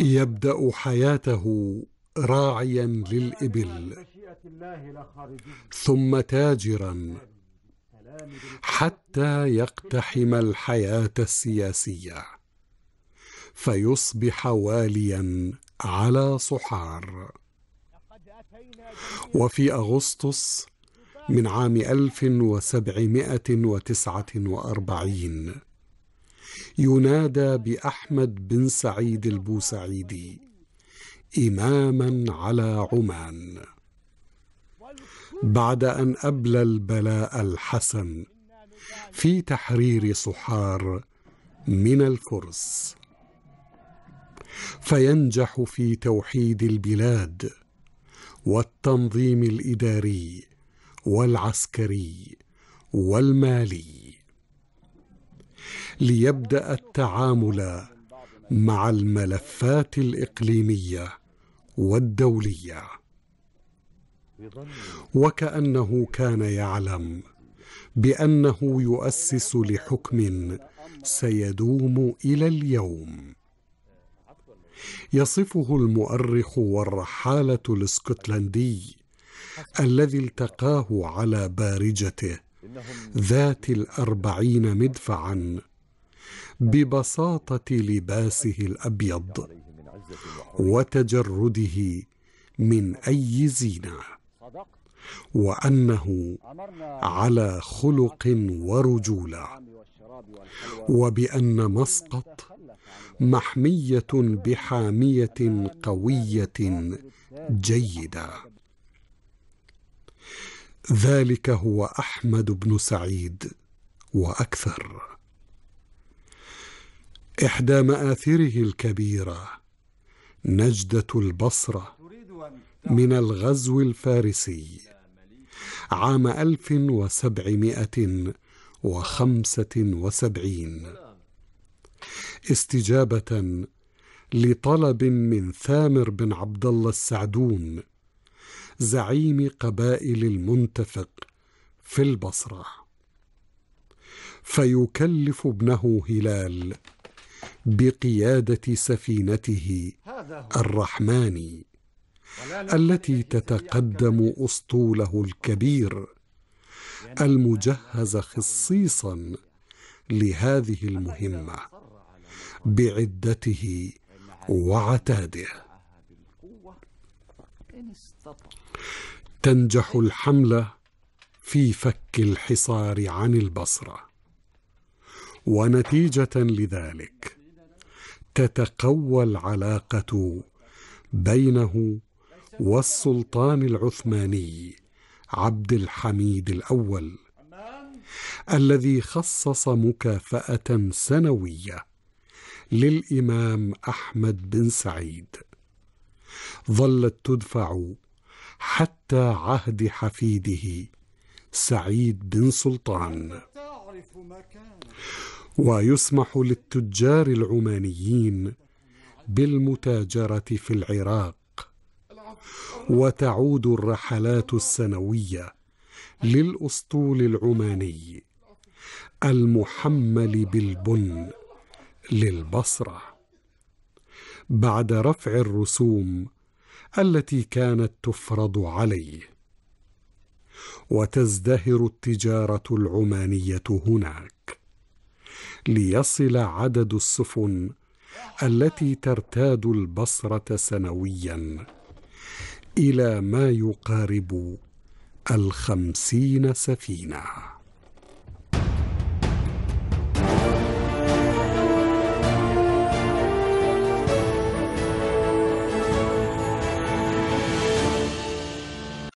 يبدا حياته راعيا للابل ثم تاجرا حتى يقتحم الحياه السياسيه فيصبح واليا على صحار وفي أغسطس من عام 1749 ينادى باحمد بن سعيد البوسعيدي اماما على عمان بعد ان ابلى البلاء الحسن في تحرير صحار من الفرس فينجح في توحيد البلاد والتنظيم الاداري والعسكري والمالي ليبدا التعامل مع الملفات الاقليميه والدوليه وكانه كان يعلم بانه يؤسس لحكم سيدوم الى اليوم يصفه المؤرخ والرحاله الاسكتلندي الذي التقاه على بارجته ذات الاربعين مدفعا ببساطه لباسه الابيض وتجرده من اي زينه وانه على خلق ورجوله وبان مسقط محميه بحاميه قويه جيده ذلك هو احمد بن سعيد واكثر إحدى مآثره الكبيرة نجدة البصرة من الغزو الفارسي عام 1775 استجابة لطلب من ثامر بن عبد الله السعدون زعيم قبائل المنتفق في البصره فيكلف ابنه هلال بقياده سفينته الرحمن التي تتقدم اسطوله الكبير المجهز خصيصا لهذه المهمه بعدته وعتاده تنجح الحمله في فك الحصار عن البصره ونتيجه لذلك تتقوى العلاقه بينه والسلطان العثماني عبد الحميد الاول الذي خصص مكافاه سنويه للامام احمد بن سعيد ظلت تدفع حتى عهد حفيده سعيد بن سلطان ويسمح للتجار العمانيين بالمتاجره في العراق وتعود الرحلات السنويه للاسطول العماني المحمل بالبن للبصره بعد رفع الرسوم التي كانت تفرض عليه وتزدهر التجاره العمانيه هناك ليصل عدد السفن التي ترتاد البصره سنويا الى ما يقارب الخمسين سفينه